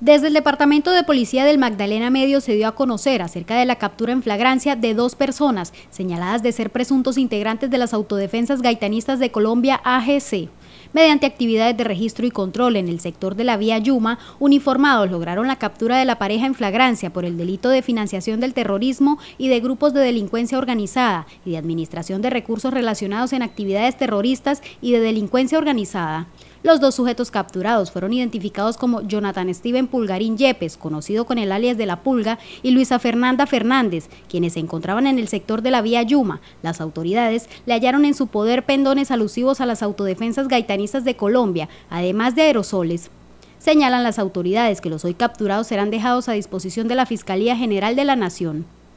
Desde el Departamento de Policía del Magdalena Medio se dio a conocer acerca de la captura en flagrancia de dos personas señaladas de ser presuntos integrantes de las Autodefensas Gaitanistas de Colombia AGC. Mediante actividades de registro y control en el sector de la vía Yuma, uniformados lograron la captura de la pareja en flagrancia por el delito de financiación del terrorismo y de grupos de delincuencia organizada y de administración de recursos relacionados en actividades terroristas y de delincuencia organizada. Los dos sujetos capturados fueron identificados como Jonathan Steven Pulgarín Yepes, conocido con el alias de La Pulga, y Luisa Fernanda Fernández, quienes se encontraban en el sector de la vía Yuma. Las autoridades le hallaron en su poder pendones alusivos a las autodefensas gaitanistas de Colombia, además de aerosoles. Señalan las autoridades que los hoy capturados serán dejados a disposición de la Fiscalía General de la Nación.